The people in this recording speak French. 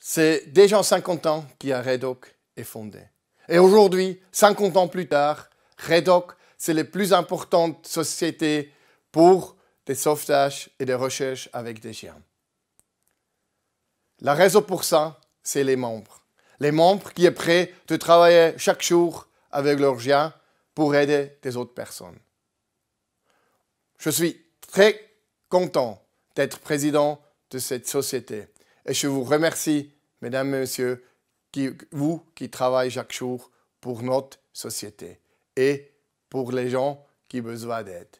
C'est déjà 50 ans qui Redoc est fondé. Et aujourd'hui, 50 ans plus tard, Redoc, c'est la plus importante société pour des sauvetages et des recherches avec des chiens. La raison pour ça, c'est les membres. Les membres qui sont prêts de travailler chaque jour avec leurs chiens pour aider des autres personnes. Je suis très content d'être président de cette société. Et je vous remercie, mesdames, et messieurs, vous qui travaillez chaque jour pour notre société et pour les gens qui ont besoin d'aide.